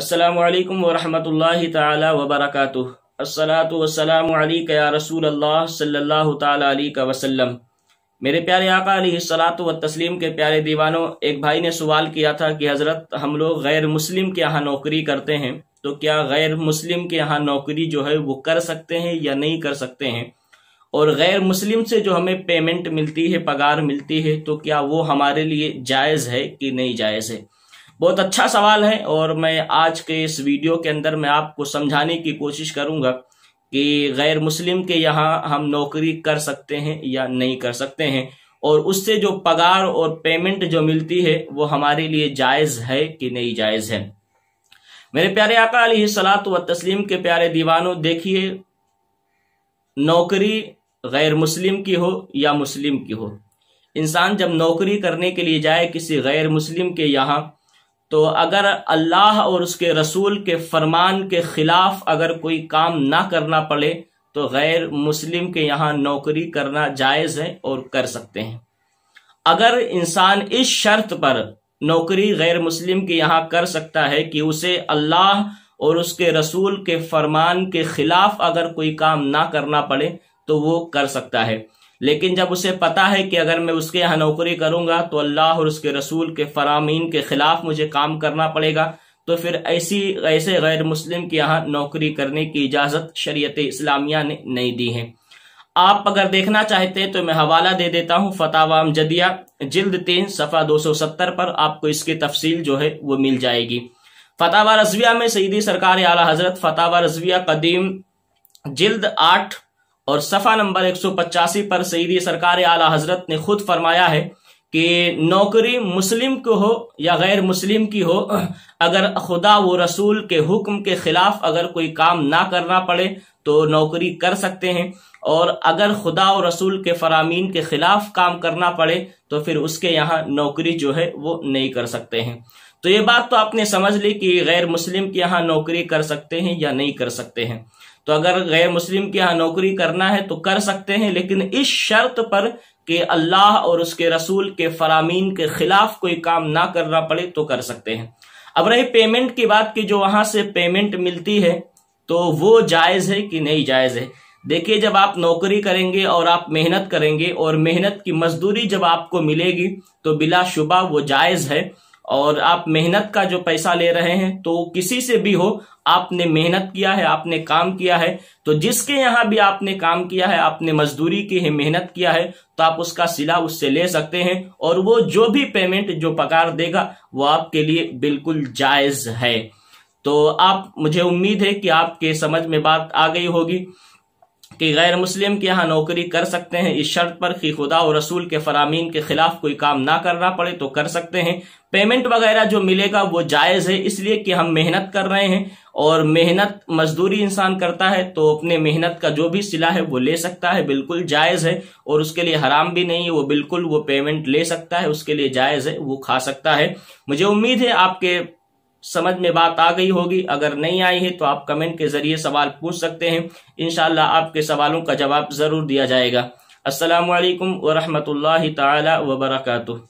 السلام علیکم ورحمۃ اللہ تعالی وبرکاتہ السلات وسلام رسول اللہ صلی اللہ تعالیٰ علیہ وسلم میرے پیارے آقا علیہ السلاۃ و تسلیم کے پیارے دیوانوں ایک بھائی نے سوال کیا تھا کہ حضرت ہم لوگ غیر مسلم کے یہاں نوکری کرتے ہیں تو کیا غیر مسلم کے یہاں نوکری جو ہے وہ کر سکتے ہیں یا نہیں کر سکتے ہیں اور غیر مسلم سے جو ہمیں پیمنٹ ملتی ہے پگار ملتی ہے تو کیا وہ ہمارے لیے جائز ہے کہ نہیں جائز ہے بہت اچھا سوال ہے اور میں آج کے اس ویڈیو کے اندر میں آپ کو سمجھانے کی کوشش کروں گا کہ غیر مسلم کے یہاں ہم نوکری کر سکتے ہیں یا نہیں کر سکتے ہیں اور اس سے جو پگار اور پیمنٹ جو ملتی ہے وہ ہمارے لیے جائز ہے کہ نہیں جائز ہے میرے پیارے آقا علیہ السلام و تسلیم کے پیارے دیوانوں دیکھیے نوکری غیر مسلم کی ہو یا مسلم کی ہو انسان جب نوکری کرنے کے لیے جائے کسی غیر مسلم کے یہاں تو اگر اللہ اور اس کے رسول کے فرمان کے خلاف اگر کوئی کام نہ کرنا پڑے تو غیر مسلم کے یہاں نوکری کرنا جائز ہے اور کر سکتے ہیں اگر انسان اس شرط پر نوکری غیر مسلم کے یہاں کر سکتا ہے کہ اسے اللہ اور اس کے رسول کے فرمان کے خلاف اگر کوئی کام نہ کرنا پڑے تو وہ کر سکتا ہے لیکن جب اسے پتا ہے کہ اگر میں اس کے یہاں نوکری کروں گا تو اللہ اور اس کے رسول کے فرامین کے خلاف مجھے کام کرنا پڑے گا تو پھر ایسی ایسے غیر مسلم کے یہاں نوکری کرنے کی اجازت شریعت اسلامیہ نے نہیں دی ہے آپ اگر دیکھنا چاہتے ہیں تو میں حوالہ دے دیتا ہوں فتح وام جدیہ جلد تین صفحہ دو سو ستر پر آپ کو اس کی تفصیل جو ہے وہ مل جائے گی فتح و رضویہ میں سعیدی سرکار اعلی حضرت فتح و رضویہ قدیم جلد آٹھ اور صفحہ نمبر ایک سو پچاسی پر سیدی سرکار اعلی حضرت نے خود فرمایا ہے کہ نوکری مسلم کو ہو یا غیر مسلم کی ہو اگر خدا و رسول کے حکم کے خلاف اگر کوئی کام نہ کرنا پڑے تو نوکری کر سکتے ہیں اور اگر خدا و رسول کے فرامین کے خلاف کام کرنا پڑے تو پھر اس کے یہاں نوکری جو ہے وہ نہیں کر سکتے ہیں تو یہ بات تو آپ نے سمجھ لی کہ غیر مسلم کے یہاں نوکری کر سکتے ہیں یا نہیں کر سکتے ہیں تو اگر غیر مسلم کے ہاں نوکری کرنا ہے تو کر سکتے ہیں لیکن اس شرط پر کہ اللہ اور اس کے رسول کے فرامین کے خلاف کوئی کام نہ کرنا پڑے تو کر سکتے ہیں اب رہی پیمنٹ کی بات کہ جو وہاں سے پیمنٹ ملتی ہے تو وہ جائز ہے کہ نہیں جائز ہے دیکھیے جب آپ نوکری کریں گے اور آپ محنت کریں گے اور محنت کی مزدوری جب آپ کو ملے گی تو بلا شبہ وہ جائز ہے اور آپ محنت کا جو پیسہ لے رہے ہیں تو کسی سے بھی ہو آپ نے محنت کیا ہے آپ نے کام کیا ہے تو جس کے یہاں بھی آپ نے کام کیا ہے آپ نے مزدوری کی ہے محنت کیا ہے تو آپ اس کا سلا اس سے لے سکتے ہیں اور وہ جو بھی پیمنٹ جو پکار دے گا وہ آپ کے لیے بالکل جائز ہے تو آپ مجھے امید ہے کہ آپ کے سمجھ میں بات آ گئی ہوگی کہ غیر مسلم کے یہاں نوکری کر سکتے ہیں اس شرط پر کہ خدا و رسول کے فرامین کے خلاف کوئی کام نہ کرنا پڑے تو کر سکتے ہیں پیمنٹ وغیرہ جو ملے گا وہ جائز ہے اس لیے کہ ہم محنت کر رہے ہیں اور محنت مزدوری انسان کرتا ہے تو اپنے محنت کا جو بھی سلا ہے وہ لے سکتا ہے بالکل جائز ہے اور اس کے لیے حرام بھی نہیں ہے وہ بالکل وہ پیمنٹ لے سکتا ہے اس کے لیے جائز ہے وہ کھا سکتا ہے مجھے امید ہے آپ کے سمجھ میں بات آ گئی ہوگی اگر نہیں آئی ہے تو آپ کمنٹ کے ذریعے سوال پوچھ سکتے ہیں انشاءاللہ آپ کے سوالوں کا جواب ضرور دیا جائے گا السلام علیکم ورحمۃ اللہ تعالی وبرکاتہ